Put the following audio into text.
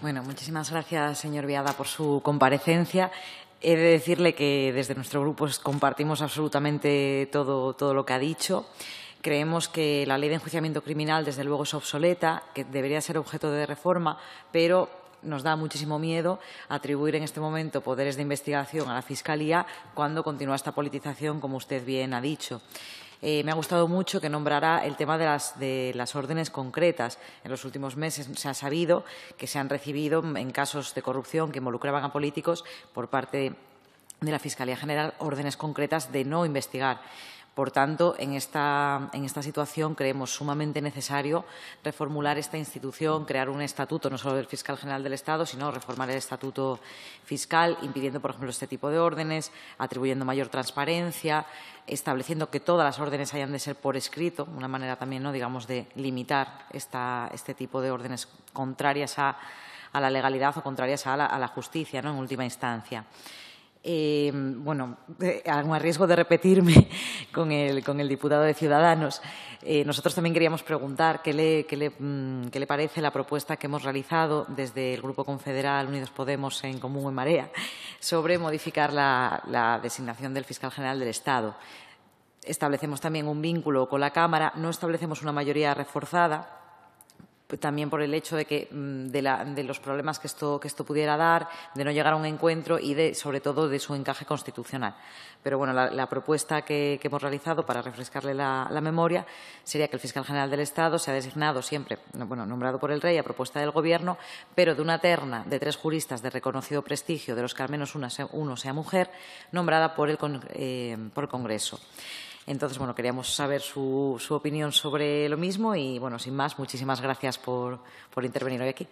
Bueno, muchísimas gracias, señor Viada, por su comparecencia. He de decirle que desde nuestro grupo pues, compartimos absolutamente todo, todo lo que ha dicho. Creemos que la ley de enjuiciamiento criminal, desde luego, es obsoleta, que debería ser objeto de reforma, pero nos da muchísimo miedo atribuir en este momento poderes de investigación a la Fiscalía cuando continúa esta politización, como usted bien ha dicho. Eh, me ha gustado mucho que nombrara el tema de las, de las órdenes concretas. En los últimos meses se ha sabido que se han recibido en casos de corrupción que involucraban a políticos por parte de la Fiscalía General órdenes concretas de no investigar. Por tanto, en esta, situación creemos sumamente necesario reformular esta institución, crear un estatuto no solo del fiscal general del Estado, sino reformar el estatuto fiscal, impidiendo, por ejemplo, este tipo de órdenes, atribuyendo mayor transparencia, estableciendo que todas las órdenes hayan de ser por escrito, una manera también, digamos, de limitar este tipo de órdenes contrarias a, la legalidad o contrarias a la, a la justicia, ¿no? en última instancia. Eh, bueno, eh, aún riesgo de repetirme con el, diputado de Ciudadanos, eh, nosotros también queríamos preguntar mm, qué le, parece la propuesta que hemos realizado desde el Grupo Confederal Unidos Podemos en Común en Marea sobre modificar la, la designación del fiscal general del Estado. Establecemos también un vínculo con la Cámara, no establecemos una mayoría reforzada, pues, también por el hecho de, que, mm, de, los problemas que esto, que esto pudiera dar, de no llegar a un encuentro y, de, sobre todo, de su encaje constitucional. Pero bueno, la, propuesta que, hemos realizado para refrescarle la, memoria sería que el fiscal general del Estado sea designado siempre, bueno, nombrado por el rey a propuesta del Gobierno, pero de una terna de tres juristas de reconocido prestigio, de los que al menos uno sea mujer, nombrada por el, eh, por el Congreso. Entonces, bueno, queríamos saber su, opinión sobre lo mismo y, bueno, sin más, muchísimas gracias por intervenir hoy aquí.